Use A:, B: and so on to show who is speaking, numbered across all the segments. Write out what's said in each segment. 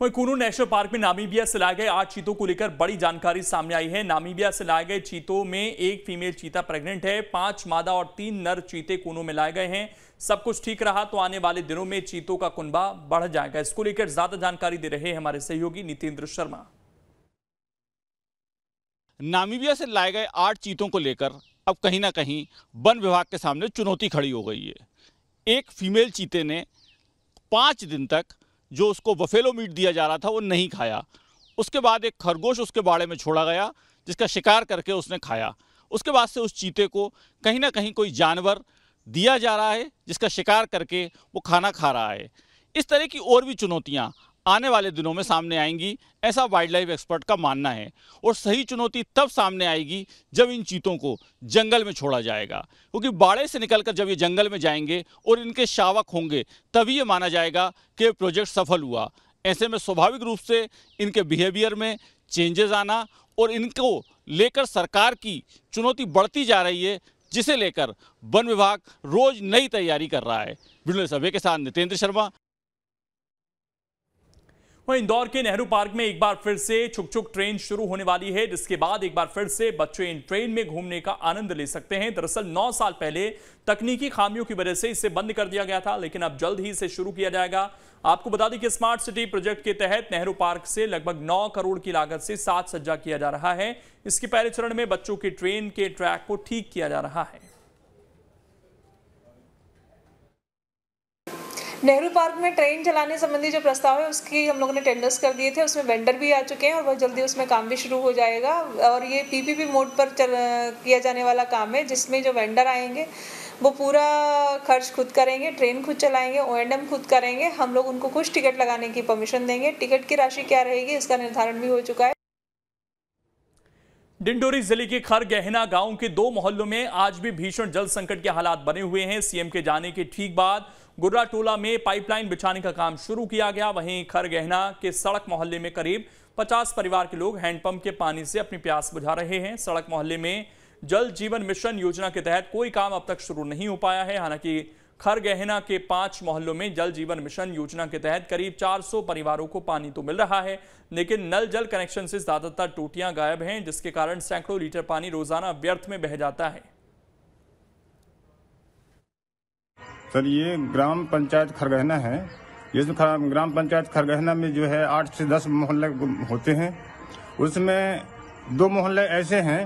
A: वही कुनू national park में नामीबिया से लाए गए आठ चीतों को लेकर बड़ी जानकारी सामने आई है नामीबिया से लाए गए चीतों में एक फीमेल चीता प्रेग्नेंट है पांच मादा और तीन नर चीते कुनू में लाए गए हैं सब कुछ ठीक रहा तो आने वाले दिनों में चीतों का कुनबा बढ़ जाएगा इसको लेकर ज्यादा जानकारी दे रहे हैं हमारे सहयोगी नितेंद्र शर्मा नामीबिया से
B: लाए गए आठ चीतों को लेकर अब कहीं ना कहीं वन विभाग के सामने चुनौती खड़ी हो गई है एक फीमेल चीते ने पांच दिन तक जो उसको वफेलो मीट दिया जा रहा था वो नहीं खाया उसके बाद एक खरगोश उसके बाड़े में छोड़ा गया जिसका शिकार करके उसने खाया उसके बाद से उस चीते को कहीं ना कहीं कोई जानवर दिया जा रहा है जिसका शिकार करके वो खाना खा रहा है इस तरह की और भी चुनौतियाँ आने वाले दिनों में सामने आएंगी ऐसा वाइल्ड लाइफ एक्सपर्ट का मानना है और सही चुनौती तब सामने आएगी जब इन चीतों को जंगल में छोड़ा जाएगा क्योंकि बाड़े से निकलकर जब ये जंगल में जाएंगे और इनके शावक होंगे तभी ये माना जाएगा कि प्रोजेक्ट सफल हुआ ऐसे में स्वाभाविक रूप से इनके बिहेवियर में चेंजेस आना और इनको लेकर सरकार की चुनौती बढ़ती जा रही है जिसे लेकर वन विभाग रोज नई तैयारी कर रहा है सभी के साथ नितेंद्र शर्मा
A: वहीं इंदौर के नेहरू पार्क में एक बार फिर से छुक छुक ट्रेन शुरू होने वाली है जिसके बाद एक बार फिर से बच्चे इन ट्रेन में घूमने का आनंद ले सकते हैं दरअसल नौ साल पहले तकनीकी खामियों की वजह से इसे बंद कर दिया गया था लेकिन अब जल्द ही इसे शुरू किया जाएगा आपको बता दें कि स्मार्ट सिटी प्रोजेक्ट के तहत नेहरू पार्क से लगभग नौ करोड़ की लागत से सात सज्जा किया जा रहा है इसके पहले चरण में बच्चों की ट्रेन के ट्रैक को ठीक किया जा रहा है
C: नेहरू पार्क में ट्रेन चलाने संबंधी जो प्रस्ताव है उसकी हम लोगों ने टेंडर्स कर दिए थे उसमें वेंडर भी आ चुके हैं और बहुत जल्दी उसमें काम भी शुरू हो जाएगा और ये पीपीपी मोड पर चल, किया जाने वाला काम है जिसमें जो वेंडर आएंगे वो पूरा खर्च खुद करेंगे ट्रेन खुद चलाएंगे ओ एंड एम खुद करेंगे हम लोग उनको कुछ टिकट लगाने की परमिशन देंगे टिकट की राशि क्या रहेगी इसका निर्धारण भी हो चुका है
A: डिंडोरी जिले के खर गहना गांव के दो मोहल्लों में आज भी भीषण जल संकट के हालात बने हुए हैं सीएम के जाने के ठीक बाद गुर्रा टोला में पाइपलाइन बिछाने का काम शुरू किया गया वहीं खर गहना के सड़क मोहल्ले में करीब 50 परिवार के लोग हैंडपंप के पानी से अपनी प्यास बुझा रहे हैं सड़क मोहल्ले में जल जीवन मिशन योजना के तहत कोई काम अब तक शुरू नहीं हो पाया है हालांकि खरगहना के पांच मोहल्लों में जल जीवन मिशन योजना के तहत करीब 400 परिवारों को पानी तो मिल रहा है लेकिन नल जल कनेक्शन से ज्यादातर टूटियां गायब हैं जिसके कारण सैकड़ों लीटर पानी रोजाना व्यर्थ में बह जाता है
D: सर ये ग्राम पंचायत खरगहना है जिसमें ग्राम पंचायत खरगहना में जो है आठ से दस मोहल्ले होते हैं उसमें दो मोहल्ले ऐसे हैं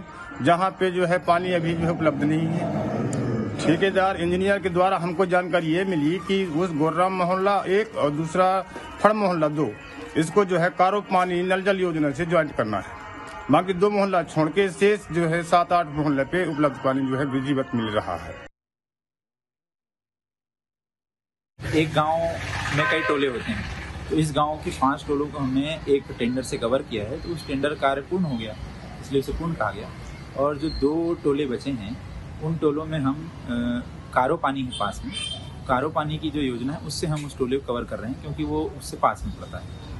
D: जहाँ पे जो है पानी अभी भी उपलब्ध नहीं है ठेकेदार इंजीनियर के द्वारा हमको जानकारी ये मिली कि उस गोर्राम मोहल्ला एक और दूसरा फड़ मोहल्ला दो इसको जो है कारो पानी नल जल योजना से ज्वाइंट करना है बाकी दो मोहल्ला छोड़ के शेष जो है सात आठ मोहल्ले पे उपलब्ध पानी जो है विधिवत मिल रहा है
B: एक गांव में कई टोले होते हैं तो इस गांव के पांच टोलों को हमने एक टेंडर से कवर किया है तो उस टेंडर कार्य पूर्ण हो गया इसलिए उसे पूर्ण कहा गया और जो दो टोले बचे हैं उन टोलों में हम कारो पानी के पास में कारो पानी की जो योजना है उससे हम उस टोले को कवर कर रहे हैं क्योंकि वो उससे पास में पड़ता है